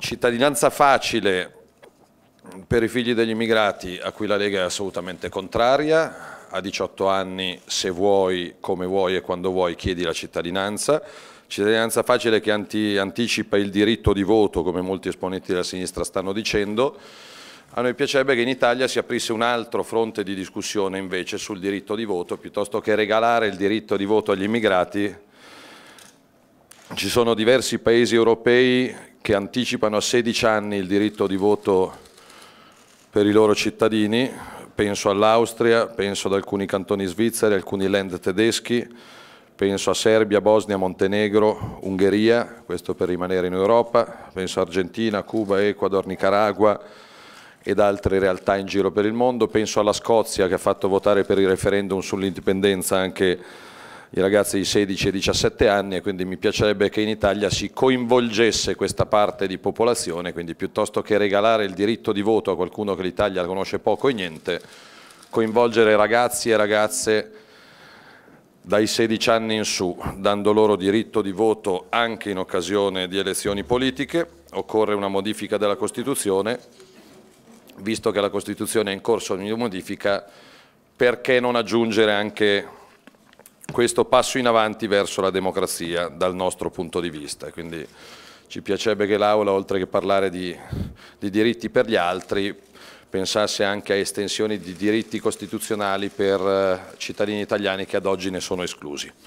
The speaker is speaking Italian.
cittadinanza facile per i figli degli immigrati a cui la Lega è assolutamente contraria, a 18 anni se vuoi, come vuoi e quando vuoi chiedi la cittadinanza, cittadinanza facile che anti, anticipa il diritto di voto come molti esponenti della sinistra stanno dicendo, a noi piacerebbe che in Italia si aprisse un altro fronte di discussione invece sul diritto di voto piuttosto che regalare il diritto di voto agli immigrati ci sono diversi paesi europei che anticipano a 16 anni il diritto di voto per i loro cittadini, penso all'Austria, penso ad alcuni cantoni svizzeri, alcuni land tedeschi, penso a Serbia, Bosnia, Montenegro, Ungheria, questo per rimanere in Europa, penso a Argentina, Cuba, Ecuador, Nicaragua ed altre realtà in giro per il mondo, penso alla Scozia che ha fatto votare per il referendum sull'indipendenza anche i ragazzi di 16 e 17 anni e quindi mi piacerebbe che in Italia si coinvolgesse questa parte di popolazione, quindi piuttosto che regalare il diritto di voto a qualcuno che l'Italia conosce poco e niente, coinvolgere ragazzi e ragazze dai 16 anni in su, dando loro diritto di voto anche in occasione di elezioni politiche, occorre una modifica della Costituzione, visto che la Costituzione è in corso di modifica, perché non aggiungere anche questo passo in avanti verso la democrazia dal nostro punto di vista. Quindi ci piacerebbe che l'Aula, oltre che parlare di, di diritti per gli altri, pensasse anche a estensioni di diritti costituzionali per eh, cittadini italiani che ad oggi ne sono esclusi.